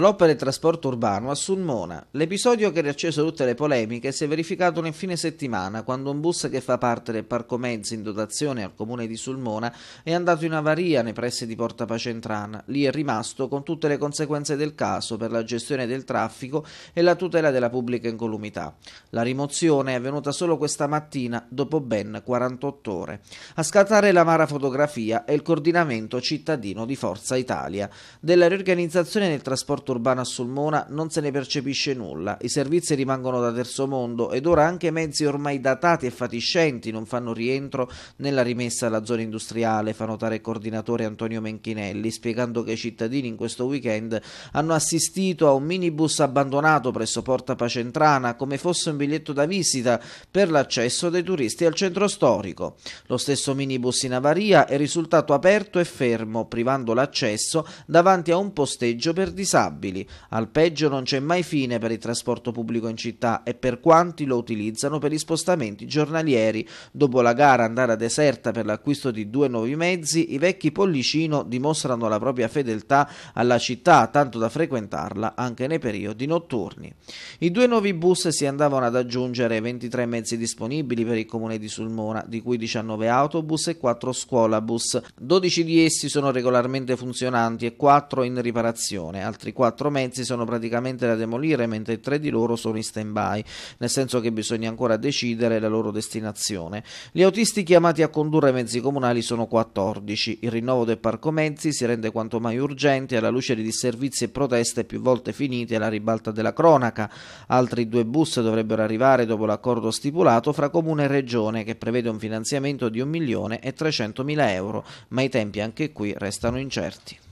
Flop del trasporto urbano a Sulmona. L'episodio che ha riacceso tutte le polemiche si è verificato nel fine settimana quando un bus che fa parte del parco mezzi in dotazione al comune di Sulmona è andato in avaria nei pressi di Porta Pacentrana. Lì è rimasto con tutte le conseguenze del caso per la gestione del traffico e la tutela della pubblica incolumità. La rimozione è avvenuta solo questa mattina dopo ben 48 ore. A scattare la l'amara fotografia è il coordinamento cittadino di Forza Italia. Della riorganizzazione del trasporto quarta urbana a Sulmona non se ne percepisce nulla, i servizi rimangono da terzo mondo ed ora anche mezzi ormai datati e fatiscenti non fanno rientro nella rimessa alla zona industriale, fa notare il coordinatore Antonio Menchinelli, spiegando che i cittadini in questo weekend hanno assistito a un minibus abbandonato presso Porta Pacentrana come fosse un biglietto da visita per l'accesso dei turisti al centro storico. Lo stesso minibus in avaria è risultato aperto e fermo, privando l'accesso davanti a un posteggio per disabili stabili. Al peggio non c'è mai fine per il trasporto pubblico in città e per quanti lo utilizzano per gli spostamenti giornalieri. Dopo la gara andare a Deserta per l'acquisto di due nuovi mezzi, i vecchi Pollicino dimostrano la propria fedeltà alla città, tanto da frequentarla anche nei periodi notturni. I due nuovi bus si andavano ad aggiungere 23 mezzi disponibili per il comune di Sulmona, di cui 19 autobus e 4 scuolabus. 12 di essi sono regolarmente funzionanti e 4 in riparazione, altri quattro mezzi sono praticamente da demolire, mentre tre di loro sono in stand-by, nel senso che bisogna ancora decidere la loro destinazione. Gli autisti chiamati a condurre mezzi comunali sono 14. Il rinnovo del parco mezzi si rende quanto mai urgente alla luce di disservizi e proteste più volte finite alla ribalta della cronaca. Altri due bus dovrebbero arrivare dopo l'accordo stipulato fra comune e regione che prevede un finanziamento di 1 milione e 300 mila euro, ma i tempi anche qui restano incerti.